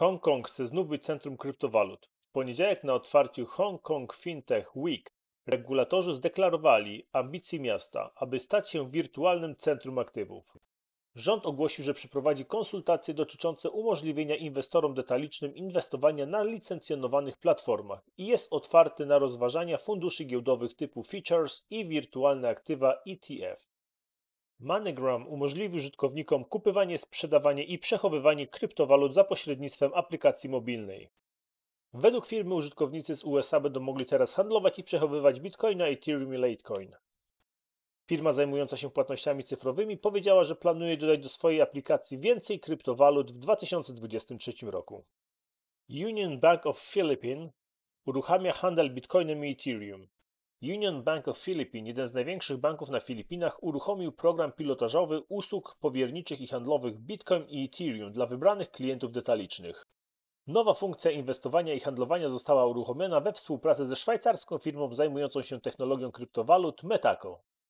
Hongkong chce znów być centrum kryptowalut. W poniedziałek na otwarciu Hong Kong Fintech Week regulatorzy zdeklarowali ambicje miasta, aby stać się wirtualnym centrum aktywów. Rząd ogłosił, że przeprowadzi konsultacje dotyczące umożliwienia inwestorom detalicznym inwestowania na licencjonowanych platformach i jest otwarty na rozważania funduszy giełdowych typu Features i wirtualne aktywa ETF. MoneyGram umożliwi użytkownikom kupywanie, sprzedawanie i przechowywanie kryptowalut za pośrednictwem aplikacji mobilnej. Według firmy użytkownicy z USA będą mogli teraz handlować i przechowywać Bitcoina, Ethereum i Litecoin. Firma zajmująca się płatnościami cyfrowymi powiedziała, że planuje dodać do swojej aplikacji więcej kryptowalut w 2023 roku. Union Bank of Philippines uruchamia handel Bitcoinem i Ethereum. Union Bank of Philippines, jeden z największych banków na Filipinach, uruchomił program pilotażowy usług powierniczych i handlowych Bitcoin i Ethereum dla wybranych klientów detalicznych. Nowa funkcja inwestowania i handlowania została uruchomiona we współpracy ze szwajcarską firmą zajmującą się technologią kryptowalut Metaco.